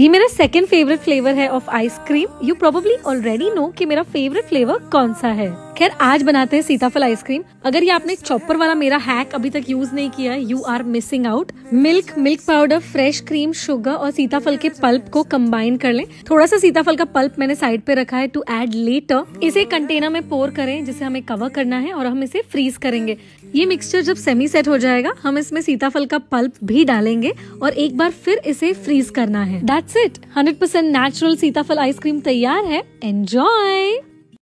ये मेरा second favourite flavour है of ice cream you probably already know कि मेरा फेवरेट फ्लेवर कौन सा है खैर आज बनाते हैं सीताफल आइसक्रीम अगर ये आपने चॉपर वाला मेरा हैक अभी तक यूज नहीं किया you are missing out milk milk powder fresh cream sugar और सीताफल के पल्प को कंबाइन कर लें थोड़ा सा सीताफल का पल्प मैंने साइड पे रखा है टू एड लेटर इसे कंटेनर में पोर करें जिसे हमें कवर करना है और हम इसे फ्रीज करेंगे ये मिक्सचर जब सेमी सेट हो जाएगा हम इसमें सीताफल का पल्प भी डालेंगे और एक बार फिर इसे फ्रीज करना है that's it hundred percent natural सीताफल आइसक्रीम तैयार है एंजॉय